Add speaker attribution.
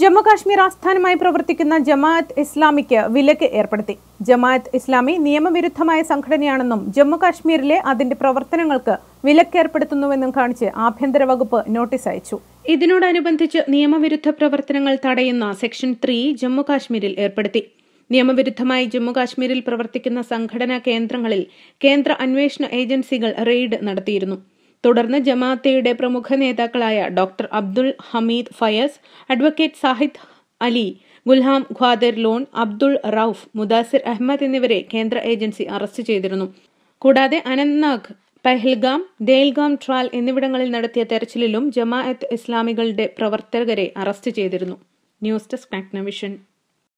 Speaker 1: ജമ്മുകാശ്മീർ ആസ്ഥാനമായി പ്രവർത്തിക്കുന്ന ജമാഅത്ത് ഇസ്ലാമിക്ക് വിലക്ക് ഏർപ്പെടുത്തി ജമാഅത്ത് ഇസ്ലാമി നിയമവിരുദ്ധമായ സംഘടനയാണെന്നും ജമ്മുകാശ്മീരിലെ അതിന്റെ പ്രവർത്തനങ്ങൾക്ക് വിലക്ക് ഏർപ്പെടുത്തുന്നുവെന്നും കാണിച്ച് ആഭ്യന്തര വകുപ്പ് നോട്ടീസ് അയച്ചു ഇതിനോടനുബന്ധിച്ച് നിയമവിരുദ്ധ പ്രവർത്തനങ്ങൾ തടയുന്ന സെക്ഷൻ ത്രീ ജമ്മുകാശ്മീരിൽ ഏർപ്പെടുത്തി നിയമവിരുദ്ധമായി ജമ്മുകാശ്മീരിൽ പ്രവർത്തിക്കുന്ന സംഘടനാ കേന്ദ്രങ്ങളിൽ കേന്ദ്ര അന്വേഷണ ഏജൻസികൾ റെയ്ഡ് നടത്തിയിരുന്നു തുടർന്ന് ജമാഅത്തയുടെ പ്രമുഖ നേതാക്കളായ ഡോക്ടർ അബ്ദുൾ ഹമീദ് ഫയസ് അഡ്വക്കേറ്റ് സാഹിദ് അലി ഗുൽഹാം ഖ്വാദർ ലോൺ അബ്ദുൾ റൌഫ് മുദാസിർ അഹമ്മദ് എന്നിവരെ കേന്ദ്ര ഏജൻസി അറസ്റ്റ് ചെയ്തിരുന്നു കൂടാതെ അനന്ത്നാഗ് പെഹൽഗാം ദേൽഗാം ട്രാൽ എന്നിവിടങ്ങളിൽ നടത്തിയ തെരച്ചിലിലും ജമാഅത്ത് ഇസ്ലാമികളുടെ പ്രവർത്തകരെ അറസ്റ്റ് ചെയ്തിരുന്നു ന്യൂസ് ഡെസ്ക് മാഗ്നവിഷൻ